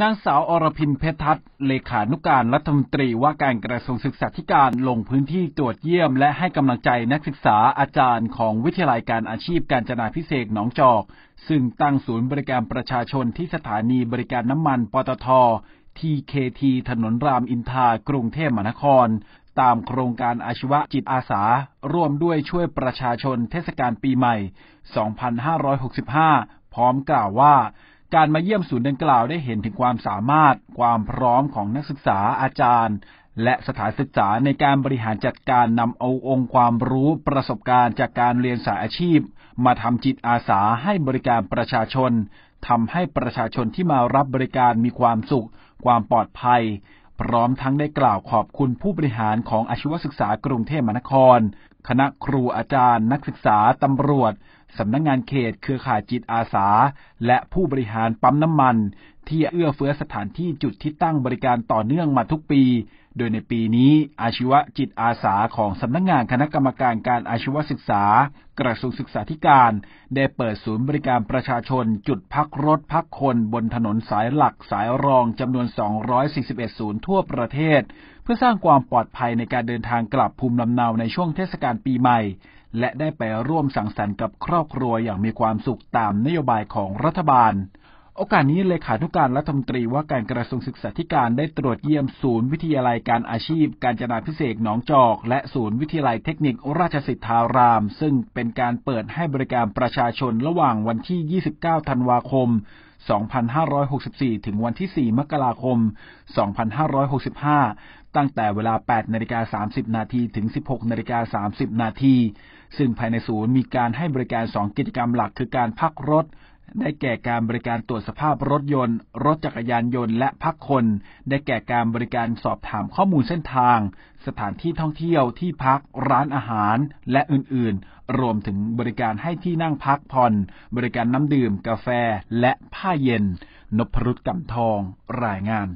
นางสาวอรพินเพชรทัศน์เลขานุการรัฐมนตรีว่าการกระทรวงศึกษาธิการลงพื้นที่ตรวจเยี่ยมและให้กำลังใจนักศึกษาอาจารย์ของวิทยาลัยการอาชีพการจนาพิเศษหนองจอก ซึ่งตั้งศูนย์บริการประชาชนที่สถานีบริการน้ำมันปตท TKT ถนนรามอินทากรุงเทพมหานคร ตามโครงการอาชีวะจิตอาสา ร่วมด้วยช่วยประชาชนเทศกาลปีใหม่2565พร้อมกล่าวว่าการมาเยี่ยมศูนย์ดังกล่าวได้เห็นถึงความสามารถ ความพร้อมของนักศึกษาอาจารย์ และสถานศึกษาในการบริหารจัดการนำเอาองค์ความรู้ประสบการณ์จากการเรียนสายอาชีพ มาทำจิตอาสาให้บริการประชาชนทำให้ประชาชนที่มารับบริการมีความสุข ความปลอดภัย พร้อมทั้งได้กล่าวขอบคุณผู้บริหารของอาชีวศึกษากรุงเทพมหานคร คณะครูอาจารย์ นักศึกษาตำรวจสำนักงงานเขตเครือข่ายจิตอาสา และผู้บริหารปั๊มน้ำมัน ที่เอื้อเฟื้อสถานที่จุดที่ตั้งบริการต่อเนื่องมาทุกปี โดยในปีนี้ อาชีวะจิตอาสาของสำนักงงานคณะกรรมการการอาชีวศึกษา กระทรวงศึกษาธิการ ได้เปิดศูนย์บริการประชาชน จุดพักรถพักคนบนถนนสายหลักสายรองจำนวน 241 ศูนย์ทั่วประเทศ เพื่อสร้างความปลอดภัยในการเดินทางกลับภูมิลำเนาในช่วงเทศกาลปีใหม่และได้ไปร่วมสังสรรค์กับครอบครัวอย่างมีความสุขตามนโยบายของรัฐบาลโอกาสนี้เลขานุการรัฐมนตรีว่าการกระทรวงศึกษาธิการได้ตรวจเยี่ยมศูนย์วิทยาลัยการอาชีพการจนาพิเศษหนองจอก และศูนย์วิทยาลัยเทคนิคราชสิทธาราม ซึ่งเป็นการเปิดให้บริการประชาชนระหว่างวันที่ 29 ธันวาคม 2564 ถึงวันที่ 4 มกราคม 2565 ตั้งแต่เวลา 8นาฬิกา30นาทีถึง 16นาฬิกา30นาทีซึ่งภายในศูนย์มีการให้บริการ2กิจกรรมหลักคือการพักรถได้แก่การบริการตรวจสภาพรถยนต์ รถจักรยานยนต์และพักคน ได้แก่การบริการสอบถามข้อมูลเส้นทาง สถานที่ท่องเที่ยวที่พักร้านอาหารและอื่น ๆ รวมถึงบริการให้ที่นั่งพักผ่อนบริการน้ำดื่มกาแฟและผ้าเย็นนพรุตกำทองรายงาน